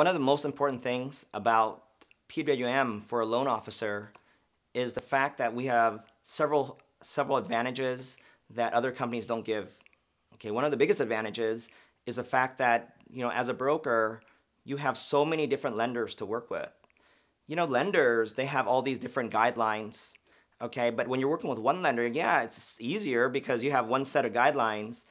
One of the most important things about PWM for a loan officer is the fact that we have several several advantages that other companies don't give. Okay, one of the biggest advantages is the fact that, you know, as a broker, you have so many different lenders to work with. You know, lenders, they have all these different guidelines, okay? But when you're working with one lender, yeah, it's easier because you have one set of guidelines.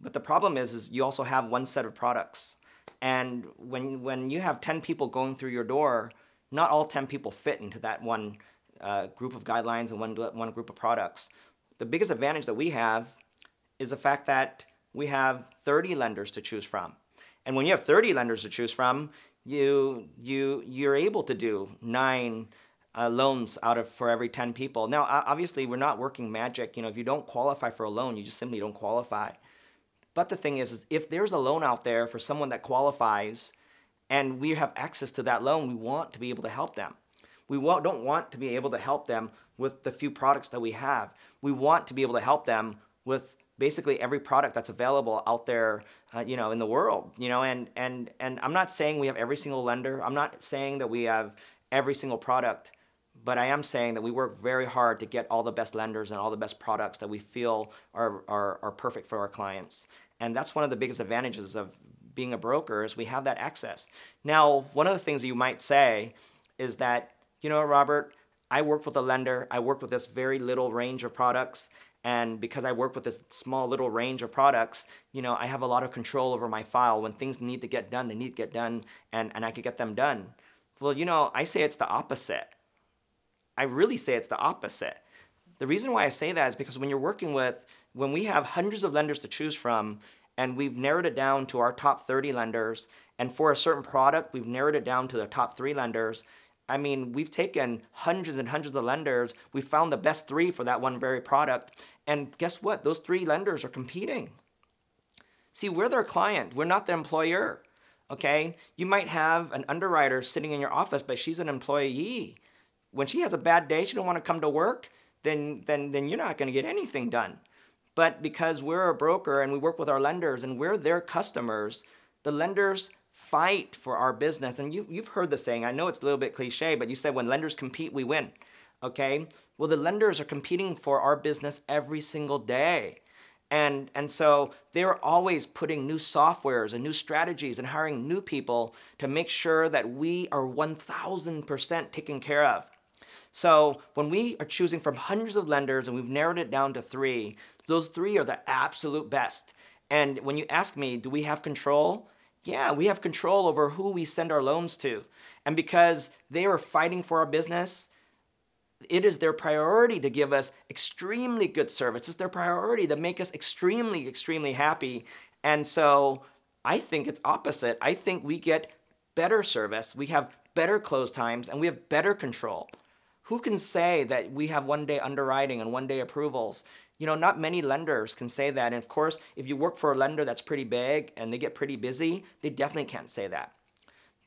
But the problem is, is you also have one set of products. And when, when you have 10 people going through your door, not all 10 people fit into that one uh, group of guidelines and one, one group of products. The biggest advantage that we have is the fact that we have 30 lenders to choose from. And when you have 30 lenders to choose from, you, you, you're able to do nine uh, loans out of for every 10 people. Now, obviously, we're not working magic. You know, if you don't qualify for a loan, you just simply don't qualify. But the thing is, is if there's a loan out there for someone that qualifies and we have access to that loan, we want to be able to help them. We don't want to be able to help them with the few products that we have. We want to be able to help them with basically every product that's available out there, uh, you know, in the world. You know, and and and I'm not saying we have every single lender. I'm not saying that we have every single product, but I am saying that we work very hard to get all the best lenders and all the best products that we feel are are, are perfect for our clients. And that's one of the biggest advantages of being a broker is we have that access. Now, one of the things you might say is that, you know, Robert, I work with a lender, I work with this very little range of products, and because I work with this small little range of products, you know, I have a lot of control over my file. When things need to get done, they need to get done, and, and I can get them done. Well, you know, I say it's the opposite. I really say it's the opposite the reason why I say that is because when you're working with, when we have hundreds of lenders to choose from, and we've narrowed it down to our top 30 lenders, and for a certain product, we've narrowed it down to the top three lenders. I mean, we've taken hundreds and hundreds of lenders. We found the best three for that one very product. And guess what? Those three lenders are competing. See, we're their client, we're not their employer. Okay? You might have an underwriter sitting in your office, but she's an employee. When she has a bad day, she don't want to come to work then, then, then you're not going to get anything done. But because we're a broker and we work with our lenders and we're their customers, the lenders fight for our business. And you, you've heard the saying, I know it's a little bit cliche, but you said when lenders compete, we win. Okay? Well, the lenders are competing for our business every single day. And, and so they're always putting new softwares and new strategies and hiring new people to make sure that we are 1000% taken care of. So when we are choosing from hundreds of lenders and we've narrowed it down to three, those three are the absolute best. And when you ask me, do we have control? Yeah, we have control over who we send our loans to. And because they are fighting for our business, it is their priority to give us extremely good service. It's their priority to make us extremely, extremely happy. And so I think it's opposite. I think we get better service, we have better close times, and we have better control. Who can say that we have one day underwriting and one day approvals? You know, not many lenders can say that. And of course, if you work for a lender that's pretty big and they get pretty busy, they definitely can't say that.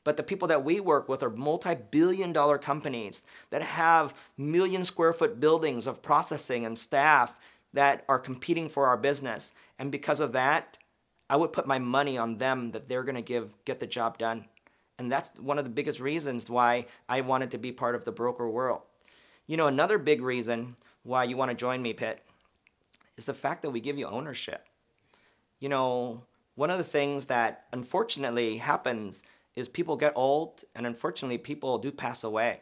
But the people that we work with are multi billion dollar companies that have million square foot buildings of processing and staff that are competing for our business. And because of that, I would put my money on them that they're gonna give, get the job done. And that's one of the biggest reasons why I wanted to be part of the broker world. You know, another big reason why you want to join me, Pitt, is the fact that we give you ownership. You know, one of the things that unfortunately happens is people get old and unfortunately people do pass away.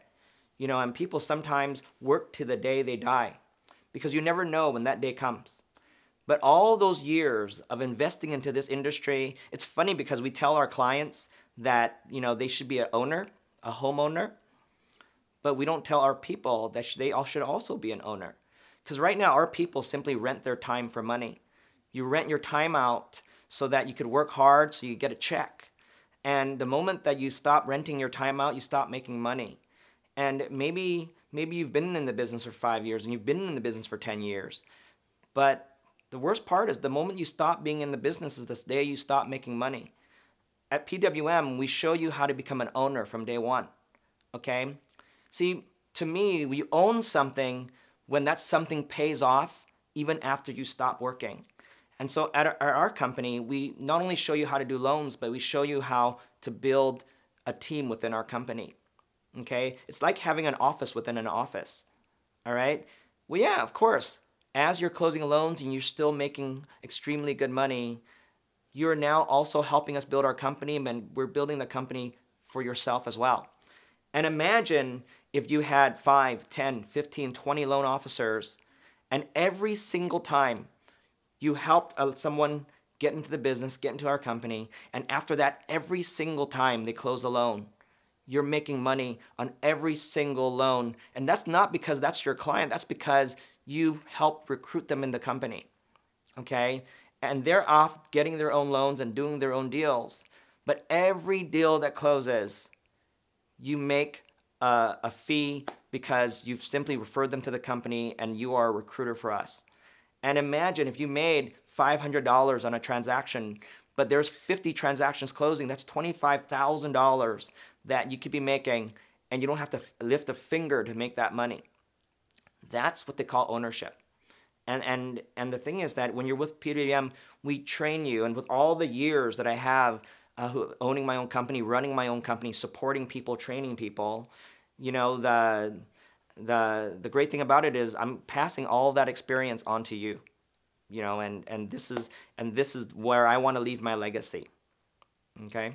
You know, and people sometimes work to the day they die because you never know when that day comes. But all those years of investing into this industry, it's funny because we tell our clients that, you know, they should be an owner, a homeowner, but we don't tell our people that they all should also be an owner. Because right now, our people simply rent their time for money. You rent your time out so that you could work hard so you get a check. And the moment that you stop renting your time out, you stop making money. And maybe maybe you've been in the business for 5 years and you've been in the business for 10 years. But the worst part is the moment you stop being in the business is this day you stop making money. At PWM, we show you how to become an owner from day one. Okay? See, to me, we own something when that something pays off even after you stop working. And so at our, at our, company, we not only show you how to do loans, but we show you how to build a team within our company. Okay? It's like having an office within an office. All right? Well, yeah, of course as you're closing loans and you're still making extremely good money, you are now also helping us build our company and we're building the company for yourself as well. And imagine if you had 5, 10, 15, 20 loan officers and every single time you helped uh, someone get into the business, get into our company, and after that, every single time they close a loan, you're making money on every single loan. And that's not because that's your client, that's because you help recruit them in the company, okay? And they're off getting their own loans and doing their own deals. But every deal that closes, you make a, a fee because you've simply referred them to the company and you are a recruiter for us. And imagine if you made $500 on a transaction, but there's 50 transactions closing, that's $25,000 that you could be making and you don't have to lift a finger to make that money. That's what they call ownership. And, and, and the thing is that when you're with PWM, we train you. And with all the years that I have uh, who, owning my own company, running my own company, supporting people, training people, you know, the, the, the great thing about it is I'm passing all that experience on to you you know and and this is and this is where i want to leave my legacy okay